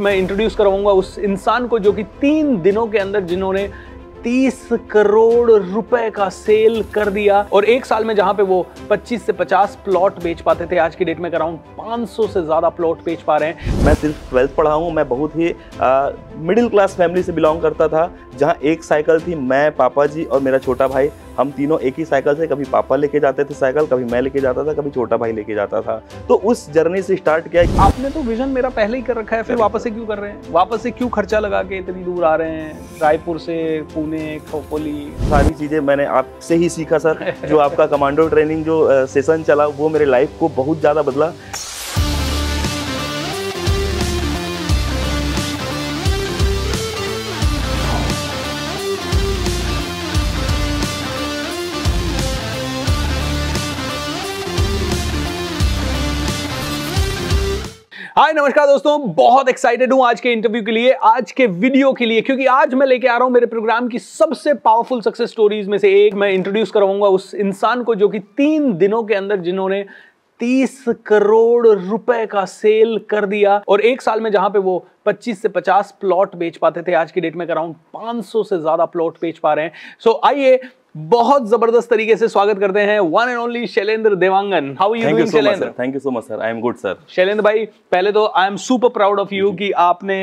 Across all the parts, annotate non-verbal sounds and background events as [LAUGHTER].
मैं इंट्रोड्यूस करवाऊंगा उस इंसान को जो कि तीन दिनों के अंदर जिन्होंने 30 करोड़ रुपए का सेल कर दिया और एक साल में जहां पे वो 25 से 50 प्लॉट बेच पाते थे आज की डेट में अराउंड 500 से ज़्यादा प्लॉट बेच पा रहे हैं मैं सिर्फ ट्वेल्थ पढ़ा हूँ मैं बहुत ही मिडिल क्लास फैमिली से बिलोंग करता था जहाँ एक साइकिल थी मैं पापा जी और मेरा छोटा भाई हम तीनों एक ही साइकिल से कभी पापा लेके जाते थे साइकिल कभी मैं लेके जाता था कभी छोटा भाई लेके जाता था तो उस जर्नी से स्टार्ट किया आपने तो विजन मेरा पहले ही कर रखा है फिर वापस से क्यों कर रहे हैं वापस से क्यों खर्चा लगा के इतनी दूर आ रहे हैं रायपुर से पुणे खोपोली सारी चीज़ें मैंने आपसे ही सीखा सर जो आपका कमांडो ट्रेनिंग जो सेशन चला वो मेरे लाइफ को बहुत ज़्यादा बदला नमस्कार दोस्तों बहुत एक्साइटेड हूं आज के इंटरव्यू के लिए आज के वीडियो के लिए क्योंकि आज मैं लेके आ रहा हूं मेरे प्रोग्राम की सबसे पावरफुल सक्सेस स्टोरीज में से एक मैं इंट्रोड्यूस करवाऊंगा उस इंसान को जो कि तीन दिनों के अंदर जिन्होंने 30 करोड़ रुपए का सेल कर दिया और एक साल में जहां पे वो 25 से 50 प्लॉट बेच पाते थे आज की डेट में अराउंड 500 से ज्यादा प्लॉट बेच पा रहे हैं सो so, आइए बहुत जबरदस्त तरीके से स्वागत करते हैं one and only Shailendra Dewangan how you doing Shailendra thank you so much sir I am good sir Shailendra भाई पहले तो I am super proud of you कि आपने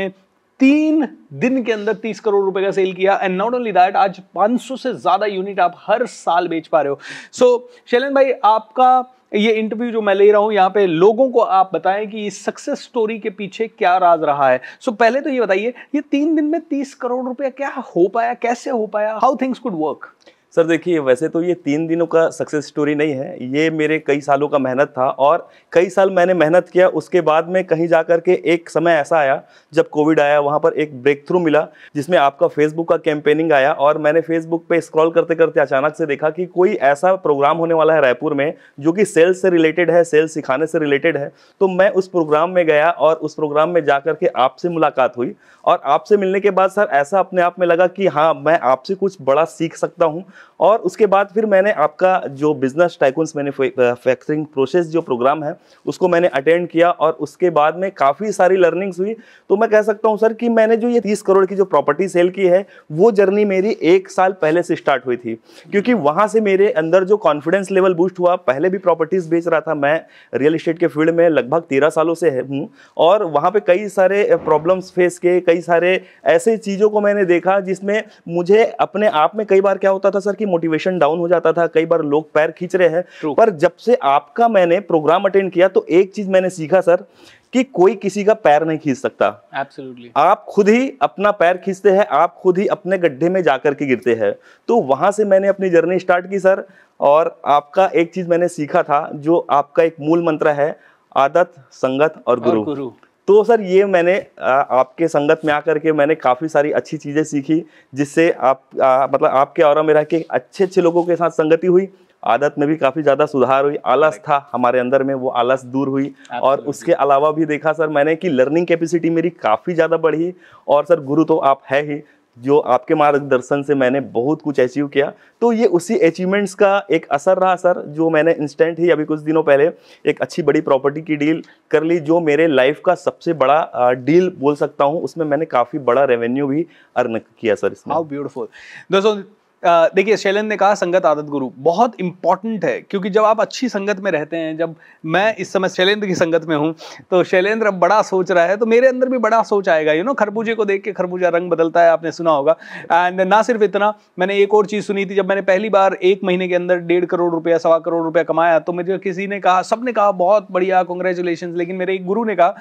तीन दिन के अंदर तीस करोड़ रुपए का सेल किया एंड नॉट ओनली दैट आज 500 से ज्यादा यूनिट आप हर साल बेच पा रहे हो सो so, शैलेंद्र भाई आपका ये इंटरव्यू जो मैं ले रहा हूं यहाँ पे लोगों को आप बताएं कि इस सक्सेस स्टोरी के पीछे क्या राज रहा है सो so, पहले तो ये बताइए ये तीन दिन में तीस करोड़ रुपया क्या हो पाया कैसे हो पाया how things could work sir देखिए वैसे तो ये तीन दिनों का सक्सेस स्टोरी नहीं है ये मेरे कई सालों का मेहनत था और कई साल मैंने मेहनत किया उसके बाद में कहीं जा कर के एक समय ऐसा आया जब कोविड आया वहाँ पर एक ब्रेक थ्रू मिला जिसमें आपका फेसबुक का कैंपेनिंग आया और मैंने फेसबुक पे स्क्रॉल करते करते अचानक से देखा कि कोई ऐसा प्रोग्राम होने वाला है रायपुर में जो कि सेल्स से रिलेटेड है सेल्स सिखाने से रिलेटेड है तो मैं उस प्रोग्राम में गया और उस प्रोग्राम में जा के आपसे मुलाकात हुई और आपसे मिलने के बाद सर ऐसा अपने आप में लगा कि हाँ मैं आपसे कुछ बड़ा सीख सकता हूँ और उसके बाद फिर मैंने आपका जो बिजनेस टाइकून्स फैक्चरिंग प्रोसेस जो प्रोग्राम है उसको मैंने अटेंड किया और उसके बाद में काफ़ी सारी लर्निंग्स हुई तो मैं कह सकता हूँ सर कि मैंने जो ये तीस करोड़ की जो प्रॉपर्टी सेल की है वो जर्नी मेरी एक साल पहले से स्टार्ट हुई थी क्योंकि वहाँ से मेरे अंदर जो कॉन्फिडेंस लेवल बूस्ट हुआ पहले भी प्रॉपर्टीज़ बेच रहा था मैं रियल इस्टेट के फील्ड में लगभग तेरह सालों से हूँ और वहाँ पर कई सारे प्रॉब्लम्स uh, फेस किए कई सारे ऐसे चीज़ों को मैंने देखा जिसमें मुझे अपने आप में कई बार क्या होता था सर सर की मोटिवेशन डाउन हो जाता था कई बार लोग पैर खींच रहे हैं पर जब से आपका मैंने प्रोग्राम अटेंड किया तो एक चीज मैंने सीखा सर कि कोई किसी का पैर नहीं खींच सकता एब्सोल्युटली आप खुद ही अपना पैर खींचते हैं आप खुद ही अपने गड्ढे में जाकर के गिरते हैं तो वहां से मैंने अपनी जर्नी स्टार्ट की सर और आपका एक चीज मैंने सीखा था जो आपका एक मूल मंत्र है आदत संगत और गुरु, और गुरु। तो सर ये मैंने आपके संगत में आकर के मैंने काफ़ी सारी अच्छी चीज़ें सीखी जिससे आप आ, मतलब आपके और में रह के अच्छे अच्छे लोगों के साथ संगति हुई आदत में भी काफ़ी ज़्यादा सुधार हुई आलस था हमारे अंदर में वो आलस दूर हुई और उसके अलावा भी देखा सर मैंने कि लर्निंग कैपेसिटी मेरी काफ़ी ज़्यादा बढ़ी और सर गुरु तो आप है ही जो आपके मार्गदर्शन से मैंने बहुत कुछ अचीव किया तो ये उसी अचीवमेंट्स का एक असर रहा सर जो मैंने इंस्टेंट ही अभी कुछ दिनों पहले एक अच्छी बड़ी प्रॉपर्टी की डील कर ली जो मेरे लाइफ का सबसे बड़ा डील बोल सकता हूँ उसमें मैंने काफ़ी बड़ा रेवेन्यू भी अर्न किया सर इसमें हाउ ब्यूटिफुल दोस्तों देखिए शैलन ने कहा संगत आदत गुरु बहुत इंपॉर्टेंट है क्योंकि जब आप अच्छी संगत में रहते हैं जब मैं इस समय शैलेंद्र की संगत में हूँ तो शैलेंद्र अब बड़ा सोच रहा है तो मेरे अंदर भी बड़ा सोच आएगा यू नो खरबूजे को देख के खरबूजा रंग बदलता है आपने सुना होगा एंड ना सिर्फ इतना मैंने एक और चीज़ सुनी थी जब मैंने पहली बार एक महीने के अंदर डेढ़ करोड़ रुपया सवा करोड़ रुपया कमाया तो मुझे किसी ने कहा सब ने कहा बहुत बढ़िया कॉन्ग्रेचुलेशन लेकिन मेरे एक गुरु ने कहा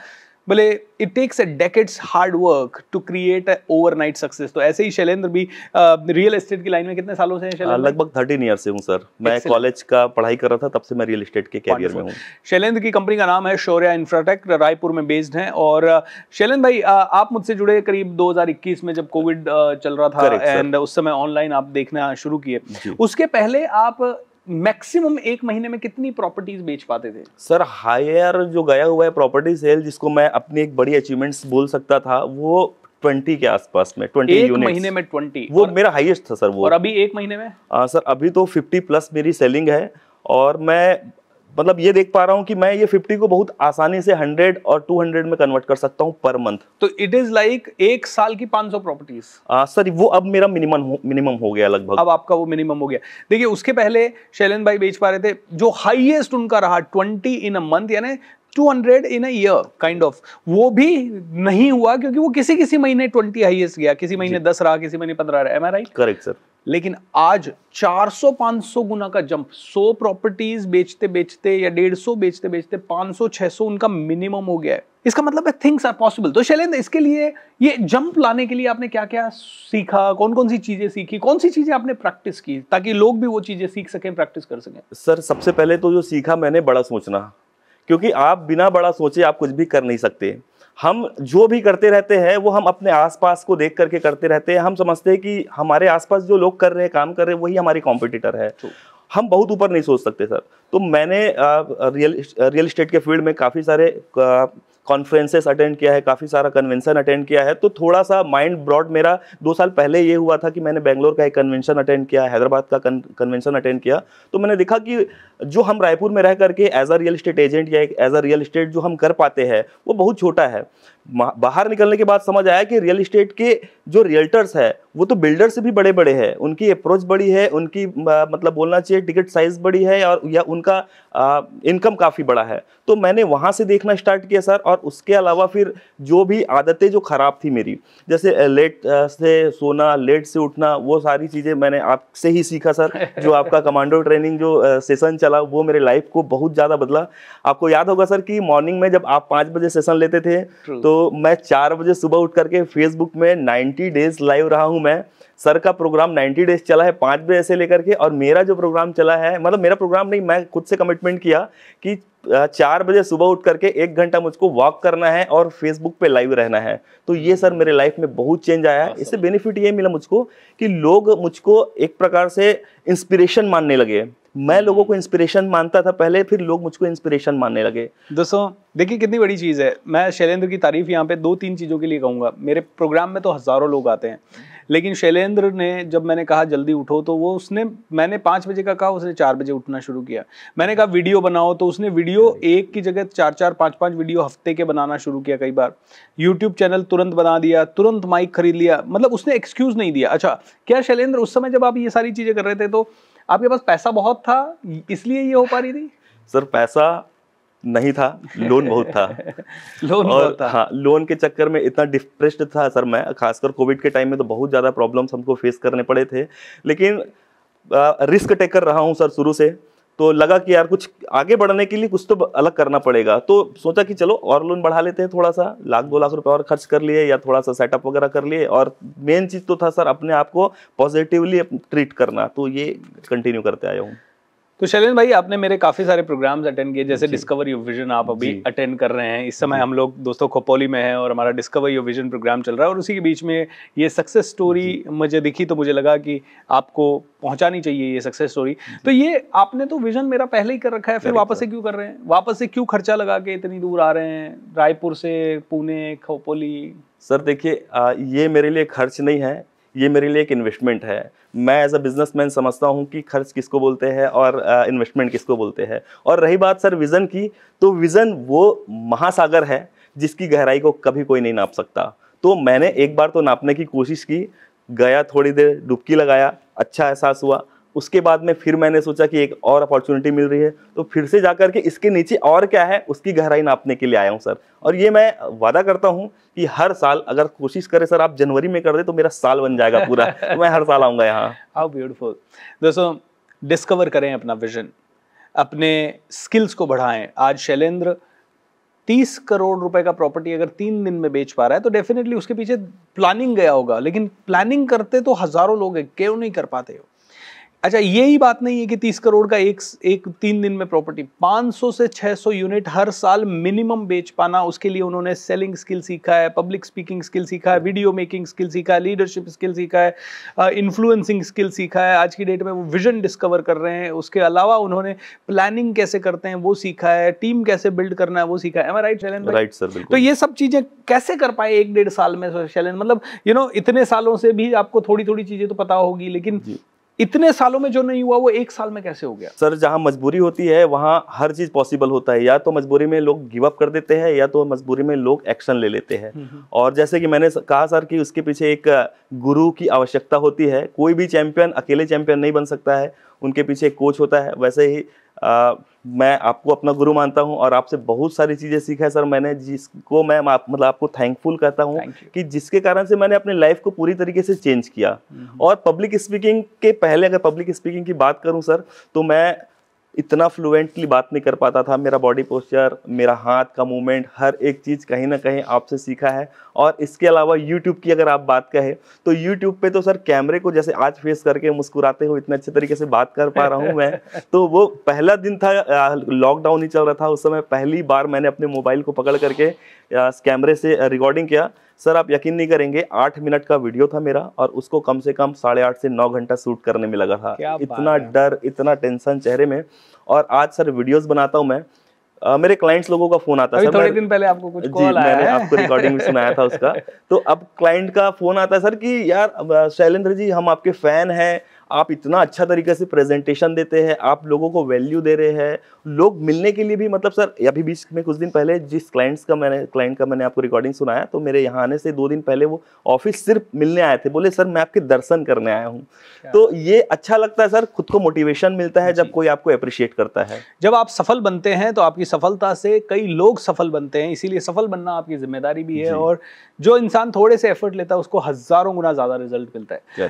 बोले it takes a decades hard work to create overnight success तो ऐसे ही शैलेंद्र भी रियल एस्टेट की लाइन में कितने सालों से हैं लगभग थर्टीन ईयर से हूँ सर मैं कॉलेज का पढ़ाई कर रहा था तब से मैं रियल एस्टेट के कैरियर में हूँ शैलेंद्र की कंपनी का नाम है शौर्या इंफ्राटेक रायपुर में बेस्ड है और शैलेंद्र भाई आप मुझसे जुड़े करीब दो में जब कोविड चल रहा था एंड उस समय ऑनलाइन आप देखना शुरू किए उसके पहले आप मैक्सिमम एक महीने में कितनी प्रॉपर्टीज बेच पाते थे सर हायर जो गया हुआ है प्रॉपर्टी सेल जिसको मैं अपनी एक बड़ी अचीवमेंट्स बोल सकता था वो ट्वेंटी के आसपास में ट्वेंटी एक महीने में ट्वेंटी वो और, मेरा हाईएस्ट था सर वो और अभी एक महीने में आ, हाँ, सर अभी तो फिफ्टी प्लस मेरी सेलिंग है और मैं मतलब ये देख पा रहा हूँ कि मैं ये 50 को बहुत आसानी से 100 और 200 में कन्वर्ट कर सकता हूँ पर मंथ तो इट इज लाइक एक साल की 500 सौ प्रॉपर्टीज सर वो अब मेरा मिनिमम मिनिमम हो गया लगभग अब आपका वो मिनिमम हो गया देखिए उसके पहले शैलन भाई बेच पा रहे थे जो हाईएस्ट उनका रहा ट्वेंटी इन अ मंथ यानी 200 इन अ काइंड ऑफ वो भी नहीं हुआ क्योंकि वो किसी किसी महीने 20 हाईएस्ट गया किसी महीने 10 रहा किसी महीने 15 रहा am I right correct sir लेकिन आज 400-500 गुना का जंप 100 प्रॉपर्टीज बेचते बेचते या 150 बेचते बेचते 500-600 उनका मिनिमम हो गया है इसका मतलब है थिंग्स आर पॉसिबल तो शैलेंद्र इसके लिए ये जंप लाने के लिए आपने क्या क्या सीखा कौन कौन सी चीजें सीखी कौन सी चीजें आपने प्रैक्टिस की ताकि लोग भी वो चीजें सीख सकें प्रैक्टिस कर सकें सर सबसे पहले तो जो सीखा मैंने बड़ा सोचना क्योंकि आप बिना बड़ा सोचे आप कुछ भी कर नहीं सकते हम जो भी करते रहते हैं वो हम अपने आसपास को देख करके करते रहते हैं हम समझते हैं कि हमारे आसपास जो लोग कर रहे हैं काम कर रहे हैं वही हमारे कॉम्पिटिटर है हम बहुत ऊपर नहीं सोच सकते सर तो मैंने रियल रियल इस्टेट के फील्ड में काफ़ी सारे कॉन्फ्रेंसेस अटेंड किया है काफ़ी सारा कन्वेंशन अटेंड किया है तो थोड़ा सा माइंड ब्रॉड मेरा दो साल पहले ये हुआ था कि मैंने बेंगलोर का एक कन्वेंशन अटेंड किया हैदराबाद का कन्वेंशन अटेंड किया तो मैंने देखा कि जो हम रायपुर में रह करके as a real estate agent या एज अ रियल इस्टेट जो हम कर पाते हैं वो बहुत छोटा है बाहर निकलने के बाद समझ आया कि रियल इस्टेट के जो रियल्टर्स है वो तो बिल्डर से भी बड़े बड़े हैं उनकी अप्रोच बड़ी है उनकी मतलब बोलना चाहिए टिकट साइज बड़ी है और या उनका इनकम काफ़ी बड़ा है तो मैंने वहाँ से देखना स्टार्ट किया सर और उसके अलावा फिर जो भी आदतें जो ख़राब थी मेरी जैसे लेट से सोना लेट से उठना वो सारी चीज़ें मैंने आपसे ही सीखा सर [LAUGHS] जो आपका कमांडो ट्रेनिंग जो सेशन चला वो मेरे लाइफ को बहुत ज़्यादा बदला आपको याद होगा सर कि मॉर्निंग में जब आप पाँच बजे सेशन लेते थे तो तो मैं चार बजे सुबह उठ करके फेसबुक में 90 डेज लाइव रहा हूँ मैं सर का प्रोग्राम 90 डेज चला है पाँच बजे से लेकर के और मेरा जो प्रोग्राम चला है मतलब मेरा प्रोग्राम नहीं मैं खुद से कमिटमेंट किया कि चार बजे सुबह उठ करके एक घंटा मुझको वॉक करना है और फेसबुक पे लाइव रहना है तो ये सर मेरे लाइफ में बहुत चेंज आया है हाँ, इससे बेनिफिट ये मिला मुझको कि लोग मुझको एक प्रकार से इंस्पिरेशन मानने लगे मैं लोगों को इंस्पिरेशन मानता था पहले फिर लोग मुझको इंस्पिरेशन मानने लगे दोस्तों देखिए कितनी बड़ी चीज़ है मैं शैलेंद्र की तारीफ यहाँ पे दो तीन चीज़ों के लिए कहूँगा मेरे प्रोग्राम में तो हज़ारों लोग आते हैं लेकिन शैलेंद्र ने जब मैंने कहा जल्दी उठो तो वो उसने मैंने पाँच बजे का कहा उसने चार बजे उठना शुरू किया मैंने कहा वीडियो बनाओ तो उसने वीडियो एक की जगह चार चार पाँच पाँच वीडियो हफ्ते के बनाना शुरू किया कई बार यूट्यूब चैनल तुरंत बना दिया तुरंत माइक खरीद लिया मतलब उसने एक्सक्यूज़ नहीं दिया अच्छा क्या शैलेंद्र उस समय जब आप ये सारी चीज़ें कर रहे थे तो आपके पास पैसा बहुत था इसलिए ये हो पा रही थी सर पैसा नहीं था लोन बहुत था [LAUGHS] लोन और बहुत था हाँ लोन के चक्कर में इतना डिप्रेस्ड था सर मैं खासकर कोविड के टाइम में तो बहुत ज़्यादा प्रॉब्लम्स हमको फेस करने पड़े थे लेकिन आ, रिस्क टेकर रहा हूँ सर शुरू से तो लगा कि यार कुछ आगे बढ़ने के लिए कुछ तो अलग करना पड़ेगा तो सोचा कि चलो और लोन बढ़ा लेते हैं थोड़ा सा लाख दो लाख रुपए और खर्च कर लिए या थोड़ा सा सेटअप वगैरह कर लिए और मेन चीज़ तो था सर अपने आप को पॉजिटिवली ट्रीट करना तो ये कंटिन्यू करते आया हूँ तो शैलेंद्र भाई आपने मेरे काफी सारे प्रोग्राम्स अटेंड किए जैसे डिस्कवर यू विजन आप अभी अटेंड कर रहे हैं इस समय हम लोग दोस्तों खोपोली में हैं और हमारा डिस्कवर यू विजन प्रोग्राम चल रहा है और उसी के बीच में ये सक्सेस स्टोरी मुझे दिखी तो मुझे लगा कि आपको पहुंचानी चाहिए ये सक्सेस स्टोरी तो ये आपने तो विजन मेरा पहले ही कर रखा है फिर वापस से क्यों कर रहे हैं वापस से क्यों खर्चा लगा के इतनी दूर आ रहे हैं रायपुर से पुणे खोपोली सर देखिए ये मेरे लिए खर्च नहीं है ये मेरे लिए एक इन्वेस्टमेंट है मैं एज अ बिजनेसमैन समझता हूँ कि खर्च किसको बोलते हैं और इन्वेस्टमेंट किसको बोलते हैं और रही बात सर विज़न की तो विज़न वो महासागर है जिसकी गहराई को कभी कोई नहीं नाप सकता तो मैंने एक बार तो नापने की कोशिश की गया थोड़ी देर डुबकी लगाया अच्छा एहसास हुआ उसके बाद में फिर मैंने सोचा कि एक और अपॉर्चुनिटी मिल रही है तो फिर से जा करके इसके नीचे और क्या है उसकी गहराई नापने के लिए आया हूँ सर और ये मैं वादा करता हूँ कि हर साल अगर कोशिश करें सर आप जनवरी में कर दे तो मेरा साल बन जाएगा पूरा [LAUGHS] तो मैं हर साल आऊँगा यहाँ हाउ ब्यूटिफुल दोस्तों डिस्कवर करें अपना विजन अपने स्किल्स को बढ़ाएं आज शैलेंद्र तीस करोड़ रुपए का प्रॉपर्टी अगर तीन दिन में बेच पा रहा है तो डेफिनेटली उसके पीछे प्लानिंग गया होगा लेकिन प्लानिंग करते तो हजारों लोग क्यों नहीं कर पाते हो अच्छा ये ही बात नहीं है कि तीस करोड़ का एक एक तीन दिन में प्रॉपर्टी 500 से 600 यूनिट हर साल मिनिमम बेच पाना उसके लिए उन्होंने सेलिंग स्किल सीखा है पब्लिक स्पीकिंग स्किल सीखा है वीडियो मेकिंग स्किल सीखा है लीडरशिप स्किल सीखा है इन्फ्लुएंसिंग स्किल सीखा है आज की डेट में वो विजन डिस्कवर कर रहे हैं उसके अलावा उन्होंने प्लानिंग कैसे करते हैं वो सीखा है टीम कैसे बिल्ड करना है वो सीखा है राइट शैलन राइट सर तो ये सब चीज़ें कैसे कर पाए एक डेढ़ साल में शैलन मतलब यू नो इतने सालों से भी आपको थोड़ी थोड़ी चीज़ें तो पता होगी लेकिन इतने सालों में जो नहीं हुआ वो एक साल में कैसे हो गया सर जहाँ मजबूरी होती है वहाँ हर चीज पॉसिबल होता है या तो मजबूरी में लोग गिव अप कर देते हैं या तो मजबूरी में लोग एक्शन ले लेते हैं हम्म, हम्म। और जैसे कि मैंने कहा सर कि उसके पीछे एक गुरु की आवश्यकता होती है कोई भी चैंपियन अकेले चैंपियन नहीं बन सकता है उनके पीछे कोच होता है वैसे ही मैं आपको अपना गुरु मानता हूँ और आपसे बहुत सारी चीज़ें सीखा है सर मैंने जिसको मैं आप, मतलब आपको थैंकफुल कहता हूँ कि जिसके कारण से मैंने अपने लाइफ को पूरी तरीके से चेंज किया हम्म। और पब्लिक स्पीकिंग के पहले अगर पब्लिक स्पीकिंग की बात करूँ सर तो मैं इतना फ्लुएंटली बात नहीं कर पाता था मेरा बॉडी पोस्चर मेरा हाथ का मूवमेंट हर एक चीज़ कहीं ना कहीं आपसे सीखा है और इसके अलावा यूट्यूब की अगर आप बात कहें तो यूट्यूब पे तो सर कैमरे को जैसे आज फेस करके मुस्कुराते हुए इतने अच्छे तरीके से बात कर पा रहा हूँ मैं तो वो पहला दिन था लॉकडाउन ही चल रहा था उस समय पहली बार मैंने अपने मोबाइल को पकड़ करके कैमरे से रिकॉर्डिंग किया सर आप यकीन नहीं करेंगे आठ मिनट का वीडियो था मेरा और उसको कम से कम साढ़े आठ से नौ घंटा शूट करने में लगा था इतना डर इतना टेंशन चेहरे में और आज सर वीडियोस बनाता हूँ मैं आ, मेरे क्लाइंट्स लोगों का फोन आता है दिन पहले आपको कुछ कॉल आया मैंने है? आपको रिकॉर्डिंग भी सुनाया था उसका तो अब क्लाइंट का फोन आता है सर कि यार शैलेंद्र जी हम आपके फैन हैं आप इतना अच्छा तरीके से प्रेजेंटेशन देते हैं आप लोगों को वैल्यू दे रहे हैं लोग मिलने के लिए भी मतलब सर अभी बीच में कुछ दिन पहले जिस क्लाइंट्स का मैंने क्लाइंट का मैंने आपको रिकॉर्डिंग सुनाया तो मेरे यहाँ आने से दो दिन पहले वो ऑफिस सिर्फ मिलने आए थे बोले सर मैं आपके दर्शन करने आया हूँ तो ये अच्छा लगता है सर खुद को मोटिवेशन मिलता है जब कोई आपको अप्रिशिएट करता है जब आप सफल बनते हैं तो आपकी सफलता से कई लोग सफल बनते हैं इसीलिए सफल बनना आपकी जिम्मेदारी भी है और जो इंसान थोड़े से एफर्ट लेता है उसको हजारों गुना ज्यादा रिजल्ट मिलता है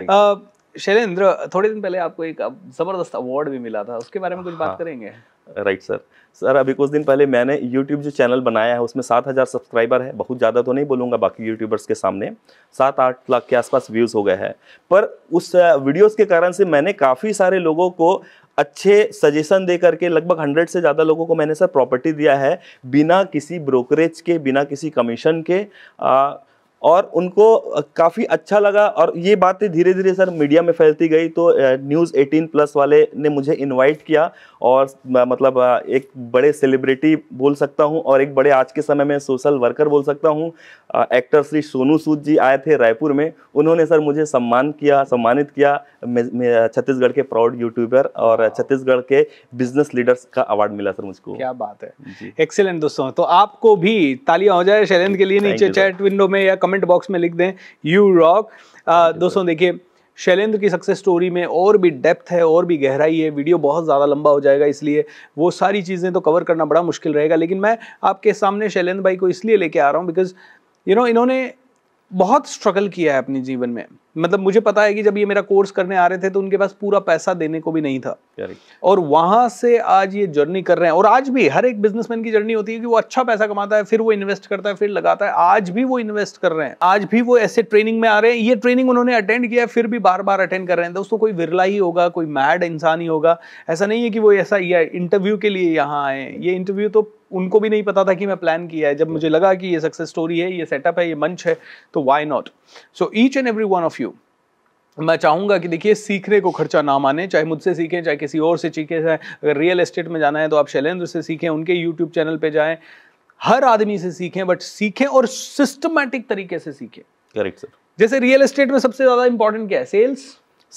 शैलेंद्र थोड़े दिन पहले आपको एक ज़बरदस्त अवार्ड भी मिला था उसके बारे में कुछ बात हाँ। करेंगे राइट सर सर अभी कुछ दिन पहले मैंने यूट्यूब जो चैनल बनाया है उसमें सात हज़ार सब्सक्राइबर है बहुत ज़्यादा तो नहीं बोलूँगा बाकी यूट्यूबर्स के सामने सात आठ लाख के आसपास व्यूज़ हो गए हैं पर उस वीडियोस के कारण से मैंने काफ़ी सारे लोगों को अच्छे सजेशन दे करके लगभग हंड्रेड से ज़्यादा लोगों को मैंने सर प्रॉपर्टी दिया है बिना किसी ब्रोकरेज के बिना किसी कमीशन के आ, और उनको काफ़ी अच्छा लगा और ये बातें धीरे धीरे सर मीडिया में फैलती गई तो न्यूज़ 18 प्लस वाले ने मुझे इनवाइट किया और मतलब एक बड़े सेलिब्रिटी बोल सकता हूँ और एक बड़े आज के समय में सोशल वर्कर बोल सकता हूँ एक्टर श्री सोनू सूद जी आए थे रायपुर में उन्होंने सर मुझे सम्मान किया सम्मानित किया छत्तीसगढ़ के प्राउड यूट्यूबर और छत्तीसगढ़ के बिजनेस लीडर्स का अवार्ड मिला सर मुझको क्या बात है एक्सेलेंट दोस्तों तो आपको भी तालियां हो जाए शैलेंद्र के लिए नीचे चैट विंडो में या कमेंट बॉक्स में लिख दें यू रॉक दोस्तों देखिए शैलेंद्र की सक्सेस स्टोरी में और भी डेप्थ है और भी गहराई है वीडियो बहुत ज़्यादा लंबा हो जाएगा इसलिए वो सारी चीज़ें तो कवर करना बड़ा मुश्किल रहेगा लेकिन मैं आपके सामने शैलेंद्र भाई को इसलिए लेके आ रहा हूँ बिकॉज यू नो इन्होंने बहुत स्ट्रगल किया है अपने जीवन में मतलब मुझे पता है कि जब ये मेरा कोर्स करने आ रहे थे तो उनके पास पूरा पैसा देने को भी नहीं था और वहां से आज ये जर्नी कर रहे हैं और आज भी हर एक बिजनेसमैन की जर्नी होती है कि वो अच्छा पैसा कमाता है फिर वो इन्वेस्ट करता है फिर लगाता है आज भी वो इन्वेस्ट कर रहे हैं आज भी वो ऐसे ट्रेनिंग में आ रहे हैं ये ट्रेनिंग उन्होंने अटेंड किया फिर भी बार बार अटेंड कर रहे हैं दोस्तों कोई विरला ही होगा कोई मैड इंसान ही होगा ऐसा नहीं है कि वो ऐसा इंटरव्यू के लिए यहाँ आए ये इंटरव्यू तो उनको भी नहीं पता था कि मैं प्लान किया है जब मुझे लगा कि ये सक्सेस स्टोरी है ये सेटअप है ये मंच है तो why not so each and every one of you मैं चाहूँगा कि देखिए सीखने को खर्चा ना माने चाहे मुझसे सीखें चाहे किसी और से सीखे अगर रियल एस्टेट में जाना है तो आप शैलेंद्र से सीखें उनके यूट्यूब चैनल पर जाए हर आदमी से सीखें बट सीखें और सिस्टमैटिक तरीके से सीखें करेक्ट सर जैसे रियल एस्टेट में सबसे ज़्यादा इंपॉर्टेंट क्या है sales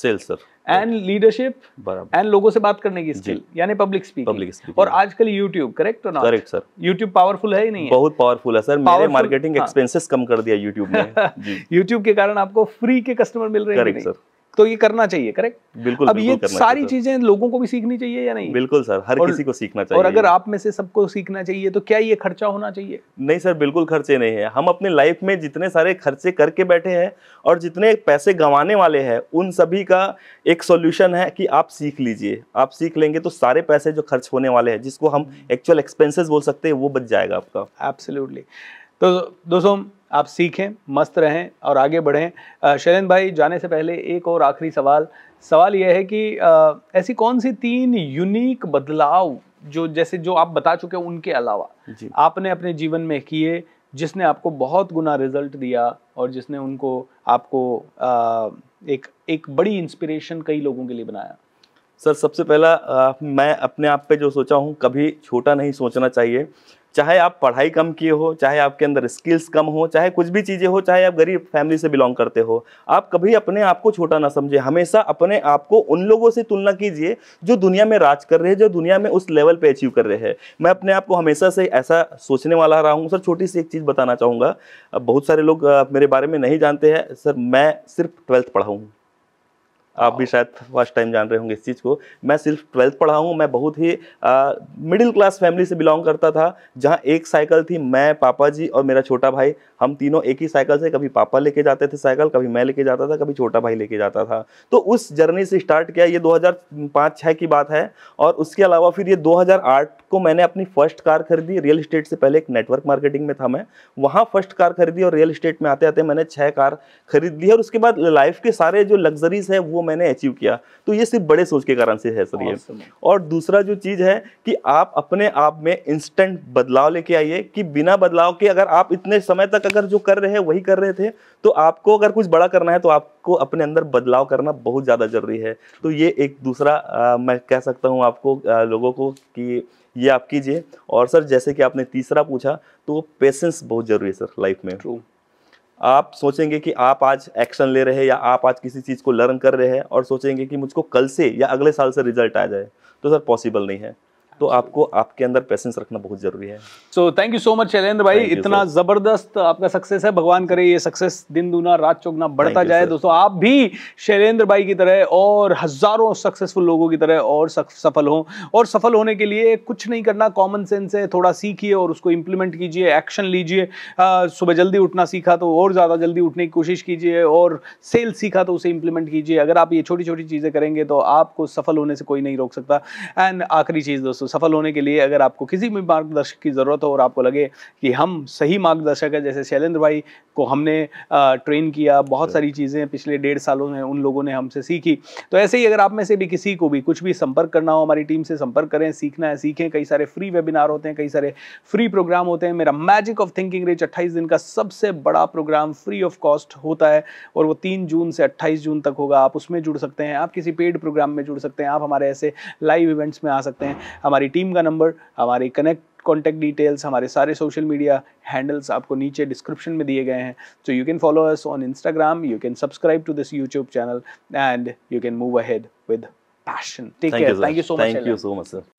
sales sir and leadership and लोगों से बात करने की स्किल यानी पब्लिक स्पीकिंग पब्लिक स्पीकिंग और आजकल यूट्यूब करेक्ट ना करेक्ट सर यूट्यूब पावरफुल है ही नहीं बहुत पावरफुल है सर मेरे मार्केटिंग एक्सपेंसेस कम कर दिया यूट्यूब ने यूट्यूब के कारण आपको फ्री के कस्टमर मिल रहे हैं करेक्ट सर तो ये करना चाहिए करेक्ट बिल्कुल अब बिल्कुल ये सारी चीजें लोगों को भी सीखनी चाहिए या नहीं बिल्कुल सर हर किसी को सीखना चाहिए और अगर आप में से सबको सीखना चाहिए तो क्या ये खर्चा होना चाहिए नहीं सर बिल्कुल खर्चे नहीं है हम अपने लाइफ में जितने सारे खर्चे करके बैठे हैं और जितने पैसे गंवाने वाले हैं उन सभी का एक सोल्यूशन है कि आप सीख लीजिए आप सीख लेंगे तो सारे पैसे जो खर्च होने वाले हैं जिसको हम एक्चुअल एक्सपेंसिस बोल सकते हैं वो बच जाएगा आपका एब्सोल्यूटली तो दोस्तों आप सीखें मस्त रहें और आगे बढ़ें शैलेंद्र भाई जाने से पहले एक और आखिरी सवाल सवाल यह है कि आ, ऐसी कौन सी तीन यूनिक बदलाव जो जैसे जो आप बता चुके उनके अलावा आपने अपने जीवन में किए जिसने आपको बहुत गुना रिजल्ट दिया और जिसने उनको आपको आ, एक एक बड़ी इंस्पिरेशन कई लोगों के लिए बनाया सर सबसे पहला आ, मैं अपने आप पे जो सोचा हूँ कभी छोटा नहीं सोचना चाहिए चाहे आप पढ़ाई कम किए हो चाहे आपके अंदर स्किल्स कम हो चाहे कुछ भी चीज़ें हो चाहे आप गरीब फैमिली से बिलोंग करते हो आप कभी अपने आप को छोटा ना समझे हमेशा अपने आप को उन लोगों से तुलना कीजिए जो दुनिया में राज कर रहे हैं जो दुनिया में उस लेवल पर अचीव कर रहे हैं मैं अपने आप को हमेशा से ऐसा सोचने वाला रहा हूँ सर छोटी सी एक चीज़ बताना चाहूँगा बहुत सारे लोग मेरे बारे में नहीं जानते हैं सर मैं सिर्फ ट्वेल्थ पढ़ाऊँ आप भी शायद फर्स्ट टाइम जान रहे होंगे इस चीज़ को मैं सिर्फ ट्वेल्थ पढ़ा हूँ मैं बहुत ही मिडिल क्लास फैमिली से बिलोंग करता था जहाँ एक साइकिल थी मैं पापा जी और मेरा छोटा भाई हम तीनों एक ही साइकिल से कभी पापा लेके जाते थे साइकिल कभी मैं लेके जाता था कभी छोटा भाई लेके जाता था तो उस जर्नी से स्टार्ट किया ये दो हज़ार की बात है और उसके अलावा फिर ये दो को मैंने अपनी फर्स्ट कार खरीदी रियल इस्टेट से पहले एक नेटवर्क मार्केटिंग में था मैं वहाँ फर्स्ट कार खरीदी और रियल इस्टेट में आते आते मैंने छः कार खरीद ली और उसके बाद लाइफ के सारे जो लग्जरीज है वो मैंने अचीव किया तो ये सिर्फ बड़े सोच के कारण से है सर ये और दूसरा जो चीज़ है कि आप अपने आप में इंस्टेंट बदलाव लेके आइए कि बिना बदलाव के अगर आप इतने समय तक अगर जो कर रहे हैं वही कर रहे थे तो आपको अगर कुछ बड़ा करना है तो आपको अपने अंदर बदलाव करना बहुत ज़्यादा ज़रूरी है तो ये एक दूसरा आ, मैं कह सकता हूँ आपको आ, लोगों को कि ये आप कीजिए और सर जैसे कि आपने तीसरा पूछा तो पेशेंस बहुत ज़रूरी है सर लाइफ में ट्रू आप सोचेंगे कि आप आज एक्शन ले रहे हैं या आप आज किसी चीज़ को लर्न कर रहे हैं और सोचेंगे कि मुझको कल से या अगले साल से रिजल्ट आ जाए तो सर पॉसिबल नहीं है तो आपको आपके अंदर पेशेंस रखना बहुत जरूरी है so thank you so much Shailendra भाई thank इतना जबरदस्त आपका सक्सेस है भगवान करे ये सक्सेस दिन दुना रात चौगना बढ़ता जाए दोस्तों आप भी शैलेंद्र भाई की तरह और हजारों सक्सेसफुल लोगों की तरह और सफल हो और सफल होने के लिए कुछ नहीं करना कॉमन सेंस है थोड़ा सीखिए और उसको इंप्लीमेंट कीजिए एक्शन लीजिए सुबह जल्दी उठना सीखा तो और ज़्यादा जल्दी उठने की कोशिश कीजिए और सेल सीखा तो उसे इंप्लीमेंट कीजिए अगर आप ये छोटी छोटी चीज़ें करेंगे तो आपको सफल होने से कोई नहीं रोक सकता एंड आखिरी चीज़ दोस्तों दोस्तों सफल होने के लिए अगर आपको किसी भी मार्गदर्शक की ज़रूरत हो और आपको लगे कि हम सही मार्गदर्शक है जैसे शैलेंद्र भाई को हमने ट्रेन किया बहुत सारी चीज़ें पिछले डेढ़ सालों में उन लोगों ने हमसे सीखी तो ऐसे ही अगर आप में से भी किसी को भी कुछ भी संपर्क करना हो हमारी टीम से संपर्क करें सीखना है सीखें कई सारे फ्री वेबिनार होते हैं कई सारे फ्री प्रोग्राम होते हैं मेरा मैजिक ऑफ थिंकिंग रिच अट्ठाईस दिन का सबसे बड़ा प्रोग्राम फ्री ऑफ कॉस्ट होता है और वो तीन जून से अट्ठाईस जून तक होगा आप उसमें जुड़ सकते हैं आप किसी पेड प्रोग्राम में जुड़ सकते हैं आप हमारे ऐसे लाइव इवेंट्स में आ सकते हैं हमारी टीम का नंबर हमारे कनेक्ट कॉन्टैक्ट डिटेल्स हमारे सारे सोशल मीडिया हैंडल्स आपको नीचे डिस्क्रिप्शन में दिए गए हैं so you can follow us on Instagram you can subscribe to this YouTube channel and you can move ahead with passion ठीक है thank you so much thank you so much sir